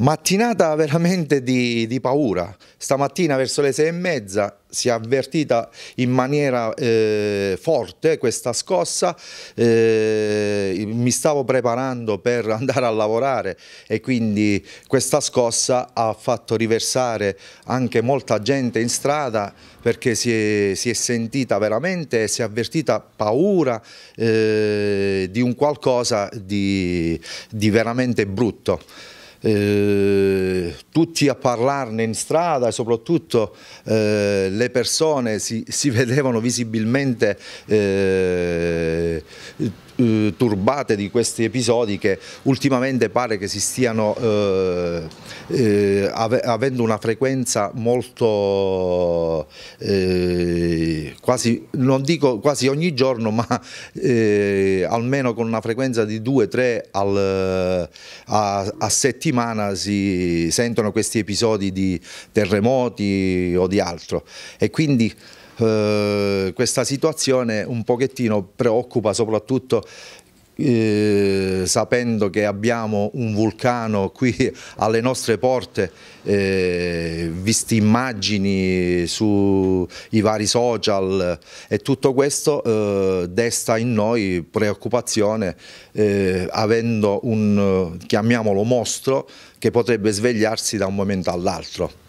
Mattinata veramente di, di, paura, stamattina verso le sei e mezza si è avvertita in maniera eh, forte questa scossa, eh, mi stavo preparando per andare a lavorare e quindi questa scossa ha fatto riversare anche molta gente in strada perché si è, si è sentita veramente, si è avvertita paura eh, di un qualcosa di, di veramente brutto. Eh, tutti a parlarne in strada e soprattutto eh, le persone si, si vedevano visibilmente eh, eh, turbate di questi episodi che ultimamente pare che si stiano eh, eh, avendo una frequenza molto eh, quasi, non dico quasi ogni giorno, ma eh, almeno con una frequenza di 2-3 eh, a, a, settimana si sentono questi episodi di terremoti o di altro e quindi eh, questa situazione un pochettino preoccupa soprattutto eh, sapendo che abbiamo un vulcano qui alle nostre porte, eh, visti immagini sui vari social e tutto questo eh, desta in noi preoccupazione eh, avendo un, chiamiamolo mostro, che potrebbe svegliarsi da un momento all'altro.